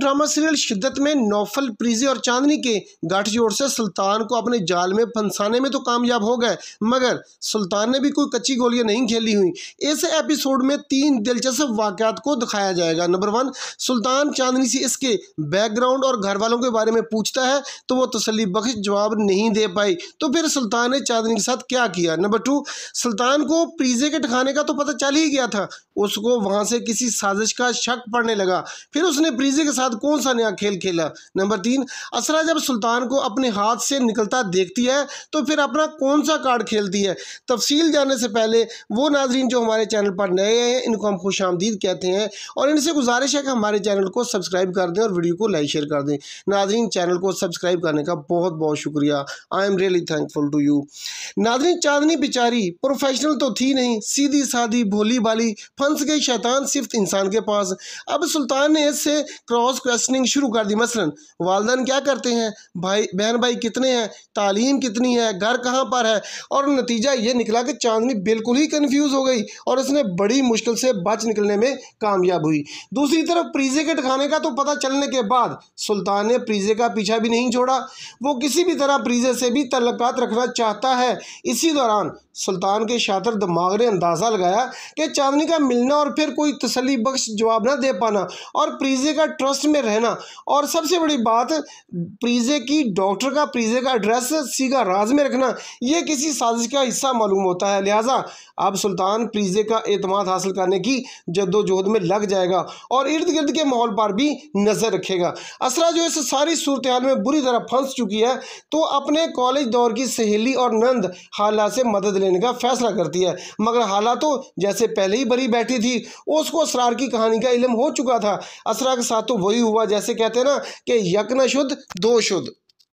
drama serial शिद्दत में नौफल प्रीजी और चांदनी के गठजोड़ से सुल्तान को अपने जाल में फंसाने में तो कामयाब हो गए मगर सुल्तान ने भी कोई कच्ची गोलियां नहीं खेली हुई इस एपिसोड में तीन दिलचस्प वाक़ात को दिखाया जाएगा नंबर वन सुल्तान चांदनी से इसके बैकग्राउंड और घर वालों के बारे में पूछता है तो वो तसली बख्श जवाब नहीं दे पाई तो फिर सुल्तान ने चांदनी के साथ क्या किया नंबर टू सुल्तान को प्रीजे के ठिकाने का तो पता चल ही गया था उसको वहां से किसी साजिश का शक पड़ने लगा फिर उसने प्रीजे के साथ साथ कौन सा नया खेल खेला नंबर तीन असरा जब सुल्तान को अपने हाथ से निकलता देखती है तो फिर अपना कौन सा कार्ड खेलती है तफसील जानने से पहले वो नाजरीन जो हमारे चैनल पर नए हैं इनको हम खुश आमदीद कहते हैं और इनसे गुजारिश है कि हमारे चैनल को सब्सक्राइब कर दें और वीडियो को लाइक शेयर कर दें नाजरीन चैनल को सब्सक्राइब करने का बहुत बहुत शुक्रिया I am really thankful to you नाजरीन चांदनी बेचारी प्रोफेशनल तो थी नहीं सीधी साधी भोली भाली फंस गई शैतान सिर्फ इंसान के पास अब सुल्तान ने इससे क्रॉस क्रॉस क्वेश्चनिंग शुरू कर दी मसलन वालदेन क्या करते हैं भाई बहन भाई कितने हैं तालीम कितनी है घर कहाँ पर है और नतीजा ये निकला कि चांदनी बिल्कुल ही कन्फ्यूज़ हो गई और इसने बड़ी मुश्किल से बच निकलने में कामयाब हुई दूसरी तरफ प्रीजे के ठिकाने का तो पता चलने के बाद सुल्तान ने प्रीजे का पीछा भी नहीं छोड़ा वो किसी भी तरह प्रीजे से भी तलकात रखना चाहता है इसी दौरान सुल्तान के शातर दिमाग ने अंदाज़ा लगाया कि चांदनी का मिलना और फिर कोई तसली बख्श जवाब ना दे पाना और प्रीजे का ट्रस्ट में रहना और सबसे बड़ी बात प्रीजे की डॉक्टर का प्रीजे का एड्रेस सीधा राज में रखना यह किसी साजिश का हिस्सा मालूम होता है लिहाजा अब सुल्तान प्रीजे का अतमाद हासिल करने की जद्दोजहद में लग जाएगा और इर्द गिर्द के माहौल पर भी नज़र रखेगा असरा जो इस सारी सूरत हाल में बुरी तरह फंस चुकी है तो अपने कॉलेज दौर की सहेली और नंद हालात से मदद लेने का फैसला करती है मगर हालात तो जैसे पहले ही बरी बैठी थी उसको असरार की कहानी का इलम हो चुका था असरा के साथ तो वही वही हुआ जैसे कहते हैं ना कि यज्ञ शुद्ध दो शुद्ध